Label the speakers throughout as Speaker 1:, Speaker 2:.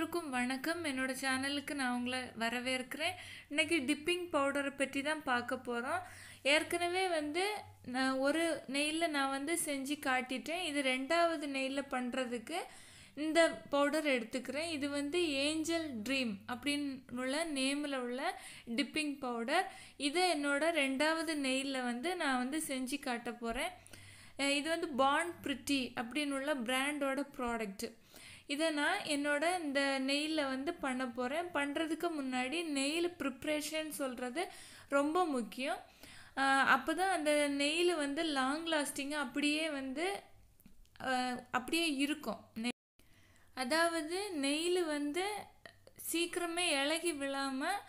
Speaker 1: எல்லோருக்கும் வணக்கம் என்னோட சேனலுக்கு நான் உங்களை வரவேற்கிறேன் இன்றைக்கி டிப்பிங் பவுடரை பற்றி தான் பார்க்க போகிறோம் ஏற்கனவே வந்து நான் ஒரு நெய்யில் நான் வந்து செஞ்சு காட்டிட்டேன் இது ரெண்டாவது நெய்யில் பண்ணுறதுக்கு இந்த பவுடர் எடுத்துக்கிறேன் இது வந்து ஏஞ்சல் ட்ரீம் அப்படின்னு உள்ள நேமில் உள்ள டிப்பிங் பவுடர் இதை என்னோட ரெண்டாவது நெய்யில் வந்து நான் வந்து செஞ்சு காட்ட போகிறேன் இது வந்து பாண்ட் பிரிட்டி அப்படின்னு உள்ள பிராண்டோட ப்ராடக்ட்டு இதை நான் என்னோட இந்த நெயிலில் வந்து பண்ண போகிறேன் பண்ணுறதுக்கு முன்னாடி நெயில் ப்ரிப்ரேஷன் சொல்கிறது ரொம்ப முக்கியம் அப்போ தான் அந்த நெயில் வந்து லாங் லாஸ்டிங்காக அப்படியே வந்து அப்படியே இருக்கும் அதாவது நெயில் வந்து சீக்கிரமே இலகி விழாமல்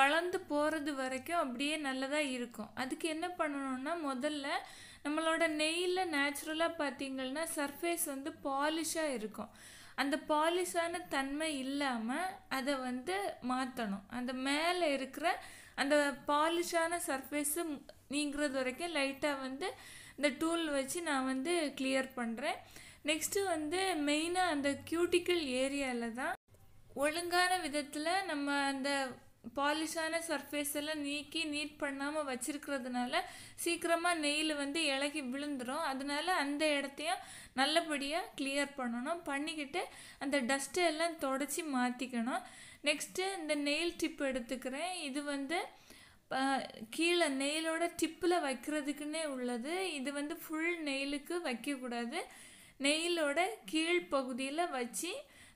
Speaker 1: வளர்ந்து போகிறது வரைக்கும் அப்படியே நல்லதாக இருக்கும் அதுக்கு என்ன பண்ணணும்னா முதல்ல நம்மளோட நெய்யில் நேச்சுரலாக பார்த்திங்கன்னா சர்ஃபேஸ் வந்து பாலிஷாக இருக்கும் அந்த பாலிஷான தன்மை இல்லாமல் அதை வந்து மாற்றணும் அந்த மேலே இருக்கிற அந்த பாலிஷான சர்ஃபேஸு நீங்கிறது வரைக்கும் லைட்டாக வந்து இந்த டூல் வச்சு நான் வந்து கிளியர் பண்ணுறேன் நெக்ஸ்ட்டு வந்து மெயினாக அந்த கியூட்டிக்கல் ஏரியாவில் தான் ஒழுங்கான விதத்தில் நம்ம அந்த பாலிஷான சர்ஃபேஸ் எல்லாம் நீக்கி நீட் பண்ணாமல் வச்சுருக்கிறதுனால சீக்கிரமாக நெயில் வந்து இலகி விழுந்துடும் அதனால அந்த இடத்தையும் நல்லபடியாக கிளியர் பண்ணணும் பண்ணிக்கிட்டு அந்த டஸ்ட்டை எல்லாம் தொடச்சி மாற்றிக்கணும் நெக்ஸ்ட்டு இந்த நெயில் டிப் எடுத்துக்கிறேன் இது வந்து கீழே நெயிலோட டிப்பில் வைக்கிறதுக்குன்னே உள்ளது இது வந்து ஃபுல் நெயிலுக்கு வைக்கக்கூடாது நெயிலோட கீழ் பகுதியில் வச்சு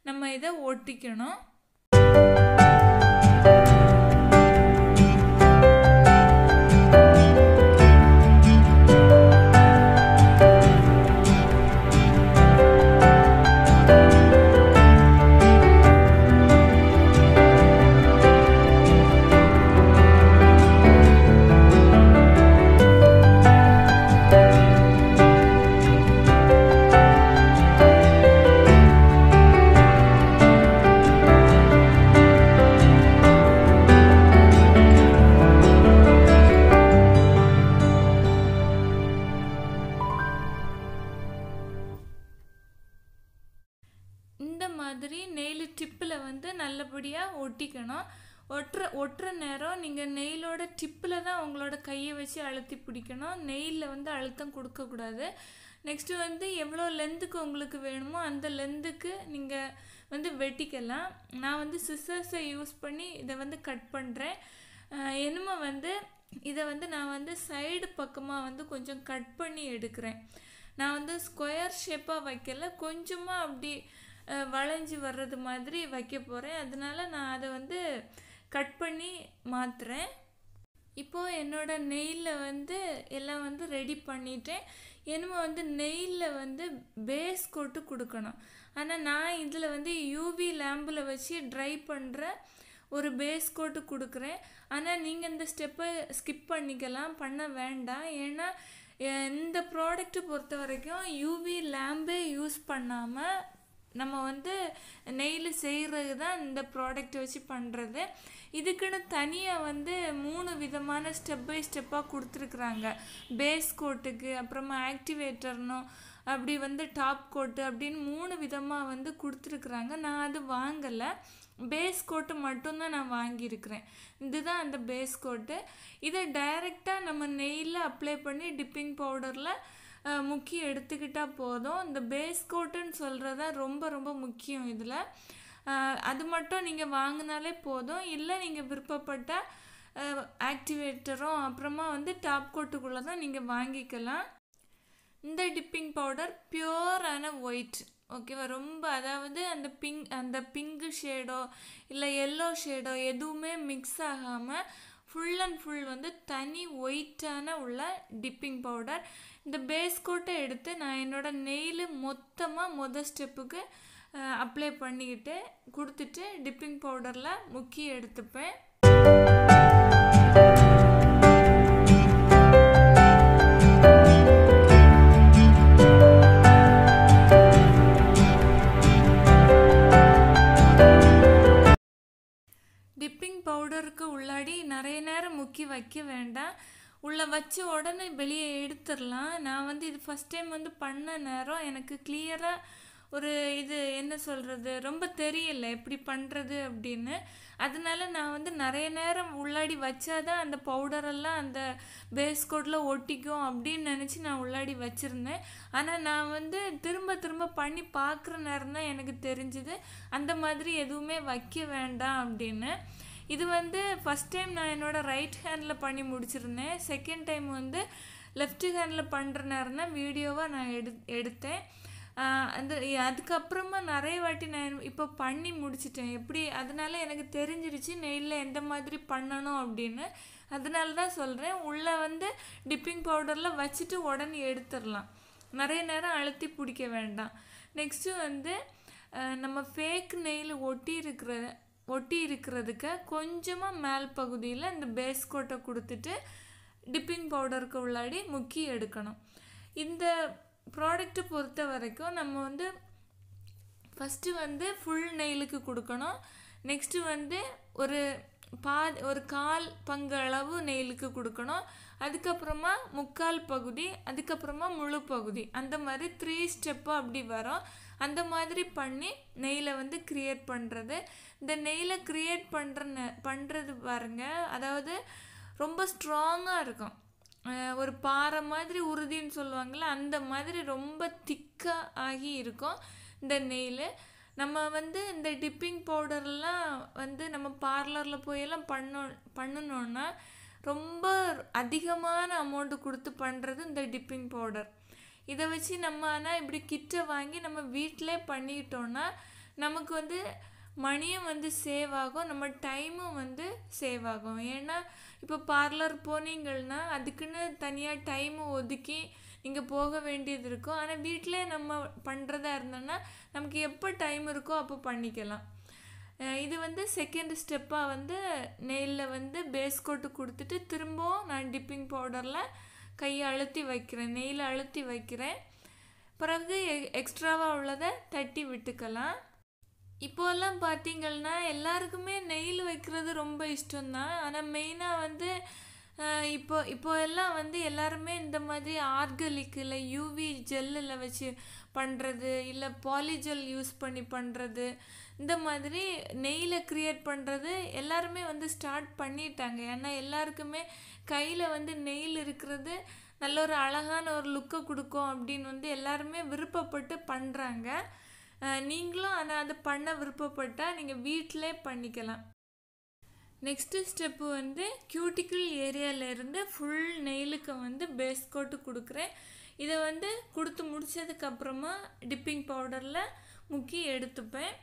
Speaker 1: நம்ம இதை ஒட்டிக்கணும் மாதிரி நெயில் டிப்பில் வந்து நல்லபடியாக ஒட்டிக்கணும் ஒட்டுற ஒட்டுற நேரம் நீங்கள் நெயிலோட டிப்பில் தான் உங்களோட கையை வச்சு அழுத்தி பிடிக்கணும் நெயிலில் வந்து அழுத்தம் கொடுக்கக்கூடாது நெக்ஸ்ட்டு வந்து எவ்வளோ லென்த்துக்கு உங்களுக்கு வேணுமோ அந்த லென்த்துக்கு நீங்கள் வந்து வெட்டிக்கலாம் நான் வந்து சிஸ்ஸர்ஸை யூஸ் பண்ணி இதை வந்து கட் பண்ணுறேன் என்னமோ வந்து இதை வந்து நான் வந்து சைடு பக்கமாக வந்து கொஞ்சம் கட் பண்ணி எடுக்கிறேன் நான் வந்து ஸ்கொயர் ஷேப்பாக வைக்கல கொஞ்சமாக அப்படி வளைஞ்சி வர்றது மாதிரி வைக்க போகிறேன் அதனால் நான் அதை வந்து கட் பண்ணி மாற்றுறேன் இப்போது என்னோடய நெயிலில் வந்து எல்லாம் வந்து ரெடி பண்ணிட்டேன் என்னமோ வந்து நெயிலில் வந்து பேஸ் கொட்டு கொடுக்கணும் ஆனால் நான் இதில் வந்து யூவி லேம்பில் வச்சு ட்ரை பண்ணுற ஒரு பேஸ் கோட்டு கொடுக்குறேன் ஆனால் நீங்கள் இந்த ஸ்டெப்பை ஸ்கிப் பண்ணிக்கலாம் பண்ண வேண்டாம் ஏன்னா இந்த ப்ராடக்ட்டு பொறுத்த வரைக்கும் யூவி லேம்பே யூஸ் பண்ணாமல் நம்ம வந்து நெயில் செய்கிறது தான் இந்த ப்ராடக்ட் வச்சு பண்ணுறது இதுக்குன்னு தனியாக வந்து மூணு விதமான ஸ்டெப் பை ஸ்டெப்பாக கொடுத்துருக்குறாங்க பேஸ் கோட்டுக்கு அப்புறமா ஆக்டிவேட்டர்னும் அப்படி வந்து டாப் கோட்டு அப்படின்னு மூணு விதமாக வந்து கொடுத்துருக்குறாங்க நான் அது வாங்கலை பேஸ் கோட்டு மட்டும்தான் நான் வாங்கியிருக்கிறேன் இதுதான் அந்த பேஸ் கோட்டு இதை டைரெக்டாக நம்ம நெய்யில் அப்ளை பண்ணி டிப்பிங் பவுடரில் முக்கிய எடுத்துக்கிட்டால் போதும் இந்த பேஸ் கோட்டுன்னு சொல்கிறத ரொம்ப ரொம்ப முக்கியம் இதில் அது மட்டும் நீங்கள் வாங்கினாலே போதும் இல்லை நீங்கள் விருப்பப்பட்ட ஆக்டிவேட்டரும் அப்புறமா வந்து டாப் கோட்டுக்குள்ளே தான் நீங்கள் வாங்கிக்கலாம் இந்த டிப்பிங் பவுடர் பியூரான ஒயிட் ஓகேவா ரொம்ப அதாவது அந்த பிங்க் அந்த பிங்கு ஷேடோ இல்லை எல்லோ ஷேடோ எதுவுமே மிக்ஸ் ஆகாமல் ஃபுல் அண்ட் ஃபுல் வந்து தனி ஒயிட்டான உள்ள டிப்பிங் பவுடர் இந்த பேஸ் கோட்டை எடுத்து நான் என்னோடய நெயில் மொத்தமாக முத ஸ்டெப்புக்கு அப்ளை பண்ணிக்கிட்டு கொடுத்துட்டு டிப்பிங் பவுடரில் முக்கி எடுத்துப்பேன் வைக்க வேண்டாம் உள்ளே வச்சு உடனே வெளியே எடுத்துடலாம் நான் வந்து இது ஃபஸ்ட் டைம் வந்து பண்ண நேரம் எனக்கு கிளியராக ஒரு இது என்ன சொல்கிறது ரொம்ப தெரியல எப்படி பண்ணுறது அப்படின்னு அதனால நான் வந்து நிறைய நேரம் உள்ளாடி வச்சாதான் அந்த பவுடரெல்லாம் அந்த பேஸ் கோட்டில் ஒட்டிக்கும் அப்படின்னு நினச்சி நான் உள்ளாடி வச்சுருந்தேன் ஆனால் நான் வந்து திரும்ப திரும்ப பண்ணி பார்க்குற நேரம் தான் எனக்கு தெரிஞ்சுது அந்த மாதிரி எதுவுமே வைக்க வேண்டாம் அப்படின்னு இது வந்து ஃபஸ்ட் டைம் நான் என்னோடய ரைட் ஹேண்டில் பண்ணி முடிச்சிருந்தேன் செகண்ட் டைம் வந்து லெஃப்ட் ஹேண்டில் பண்ணுற நேரம் தான் வீடியோவாக நான் எடு எடுத்தேன் அந்த அதுக்கப்புறமா நிறைய வாட்டி நான் இப்போ பண்ணி முடிச்சிட்டேன் எப்படி அதனால எனக்கு தெரிஞ்சிருச்சு நெய்லில் எந்த மாதிரி பண்ணணும் அப்படின்னு அதனால தான் சொல்கிறேன் உள்ளே வந்து டிப்பிங் பவுடரில் வச்சுட்டு உடனே எடுத்துடலாம் நிறைய நேரம் அழுத்தி பிடிக்க வேண்டாம் நெக்ஸ்ட்டு வந்து நம்ம ஃபேக் நெயில் ஒட்டி இருக்கிற ஒட்டி இருக்கிறதுக்கு கொஞ்சமாக மேல் பகுதியில் இந்த பேஸ் கோட்டை கொடுத்துட்டு டிப்பிங் பவுடருக்கு உள்ளாடி முக்கி எடுக்கணும் இந்த ப்ராடக்ட்டை பொறுத்த வரைக்கும் நம்ம வந்து ஃபஸ்ட்டு வந்து ஃபுல் நெயிலுக்கு கொடுக்கணும் நெக்ஸ்ட்டு வந்து ஒரு பா ஒரு கால் பங்கு அளவு நெயிலுக்கு கொடுக்கணும் அதுக்கப்புறமா முக்கால் பகுதி அதுக்கப்புறமா முழு பகுதி அந்த மாதிரி த்ரீ ஸ்டெப்பாக அப்படி வரும் அந்த மாதிரி பண்ணி நெய்லை வந்து க்ரியேட் பண்ணுறது இந்த நெய்லை க்ரியேட் பண்ணுறன பண்ணுறது பாருங்கள் அதாவது ரொம்ப ஸ்ட்ராங்காக இருக்கும் ஒரு பாறை மாதிரி உறுதின்னு சொல்லுவாங்கள்ல அந்த மாதிரி ரொம்ப திக்காக ஆகி இருக்கும் இந்த நெயில் நம்ம வந்து இந்த டிப்பிங் பவுடர்லாம் வந்து நம்ம பார்லரில் போயெல்லாம் பண்ணோம் பண்ணணுன்னா ரொம்ப அதிகமான அமௌண்ட்டு கொடுத்து பண்ணுறது இந்த டிப்பிங் பவுடர் இதை வச்சு நம்ம ஆனால் இப்படி கிட்டை வாங்கி நம்ம வீட்டிலே பண்ணிக்கிட்டோன்னா நமக்கு வந்து மணியும் வந்து சேவ் ஆகும் நம்ம டைமும் வந்து சேவ் ஆகும் ஏன்னா இப்போ பார்லர் போனீங்கன்னா அதுக்குன்னு தனியாக டைமு ஒதுக்கி நீங்கள் போக வேண்டியது இருக்கும் ஆனால் வீட்டிலே நம்ம பண்ணுறதா இருந்தோன்னா நமக்கு எப்போ டைம் இருக்கோ அப்போ பண்ணிக்கலாம் இது வந்து செகண்ட் ஸ்டெப்பாக வந்து நெயிலில் வந்து பேஸ் கோட்டு கொடுத்துட்டு திரும்பவும் நான் டிப்பிங் பவுடரில் கையை அழுத்தி வைக்கிறேன் நெய்யில் அழுத்தி வைக்கிறேன் பிறகு எக்ஸ்ட்ராவாக உள்ளதை தட்டி விட்டுக்கலாம் இப்போல்லாம் பார்த்தீங்கன்னா எல்லாருக்குமே நெயில் வைக்கிறது ரொம்ப இஷ்டம்தான் ஆனால் மெயினாக வந்து இப்போ இப்போ எல்லாம் வந்து எல்லாருமே இந்த மாதிரி ஆர்கானிக் இல்லை யூவி ஜெல்லில் வச்சு பண்ணுறது இல்லை பாலிஜெல் யூஸ் பண்ணி பண்ணுறது இந்த மாதிரி நெய்யில் க்ரியேட் பண்ணுறது எல்லாருமே வந்து ஸ்டார்ட் பண்ணிட்டாங்க ஏன்னா எல்லாருக்குமே கையில் வந்து நெயில் இருக்கிறது நல்ல ஒரு அழகான ஒரு லுக்கை கொடுக்கும் அப்படின்னு வந்து எல்லாருமே விருப்பப்பட்டு பண்ணுறாங்க நீங்களும் ஆனால் அதை பண்ண விருப்பப்பட்டால் நீங்கள் வீட்டிலே பண்ணிக்கலாம் நெக்ஸ்ட்டு ஸ்டெப்பு வந்து கியூட்டிக்கிள் ஏரியாவிலேருந்து ஃபுல் நெயிலுக்கு வந்து பேஸ் கோட்டு கொடுக்குறேன் இதை வந்து கொடுத்து முடித்ததுக்கப்புறமா டிப்பிங் பவுடரில் முக்கி எடுத்துப்பேன்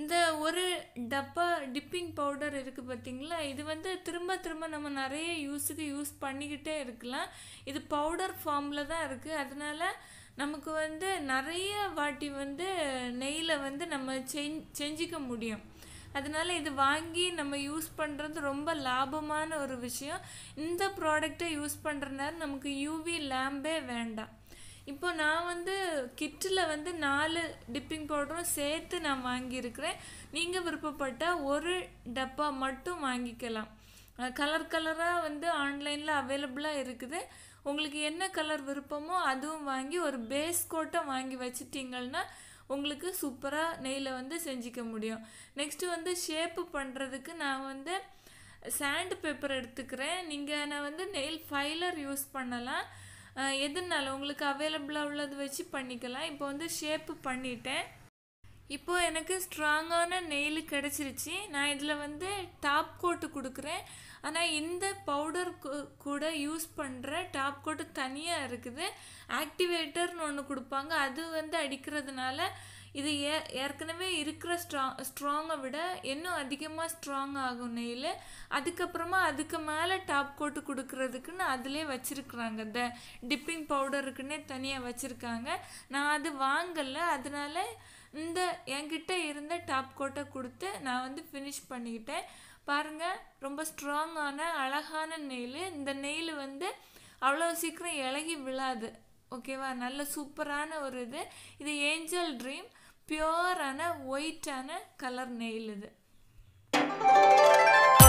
Speaker 1: இந்த ஒரு டப்பா டிப்பிங் பவுடர் இருக்குது பார்த்திங்களா இது வந்து திரும்ப திரும்ப நம்ம நிறைய யூஸுக்கு யூஸ் பண்ணிக்கிட்டே இருக்கலாம் இது பவுடர் ஃபார்மில் தான் இருக்குது அதனால் நமக்கு வந்து நிறைய வாட்டி வந்து நெய்யில் வந்து நம்ம செஞ்சிக்க முடியும் அதனால் இது வாங்கி நம்ம யூஸ் பண்ணுறது ரொம்ப லாபமான ஒரு விஷயம் இந்த ப்ராடக்டை யூஸ் பண்ணுறதுனால நமக்கு யூவி லேம்பே வேண்டாம் இப்போ நான் வந்து கிட்டில் வந்து நாலு டிப்பிங் பவுடரும் சேர்த்து நான் வாங்கியிருக்கிறேன் நீங்கள் விருப்பப்பட்டால் ஒரு டப்பா மட்டும் வாங்கிக்கலாம் கலர் கலராக வந்து ஆன்லைனில் அவைலபிளாக இருக்குது உங்களுக்கு என்ன கலர் விருப்பமோ அதுவும் வாங்கி ஒரு பேஸ் கோட்டை வாங்கி வச்சுட்டிங்கன்னா உங்களுக்கு சூப்பராக நெய்யில் வந்து செஞ்சுக்க முடியும் நெக்ஸ்ட்டு வந்து ஷேப்பு பண்ணுறதுக்கு நான் வந்து சாண்ட் பேப்பர் எடுத்துக்கிறேன் நீங்கள் நான் வந்து நெயில் ஃபைலர் யூஸ் பண்ணலாம் எதுனாலும் உங்களுக்கு அவைலபிளாக உள்ளது வச்சு பண்ணிக்கலாம் இப்போ வந்து ஷேப்பு பண்ணிட்டேன் இப்போது எனக்கு ஸ்ட்ராங்கான நெயில் கிடச்சிருச்சு நான் இதில் வந்து டாப் கோட்டு கொடுக்குறேன் ஆனால் இந்த பவுடர் கூட யூஸ் பண்ணுற டாப் கோட்டு தனியாக இருக்குது ஆக்டிவேட்டர்னு ஒன்று கொடுப்பாங்க அது வந்து அடிக்கிறதுனால இது ஏ ஏற்கனவே இருக்கிற ஸ்ட்ரா ஸ்ட்ராங்கை விட இன்னும் அதிகமாக ஸ்ட்ராங் ஆகும் நெயில் அதுக்கப்புறமா அதுக்கு மேலே டாப் கோட்டு கொடுக்கறதுக்குன்னு அதிலே வச்சுருக்குறாங்க இந்த டிப்பிங் பவுடருக்குன்னே தனியாக வச்சுருக்காங்க நான் அது வாங்கலை அதனால் இந்த என்கிட்ட இருந்த டாப் கோட்டை கொடுத்து நான் வந்து ஃபினிஷ் பண்ணிக்கிட்டேன் பாருங்கள் ரொம்ப ஸ்ட்ராங்கான அழகான நெயில் இந்த நெயில் வந்து அவ்வளோ சீக்கிரம் இலகி விழாது ஓகேவா நல்ல சூப்பரான ஒரு இது இது ஏஞ்சல் ட்ரீம் பியோரான ஒயிட்டான கலர் நெயில் இது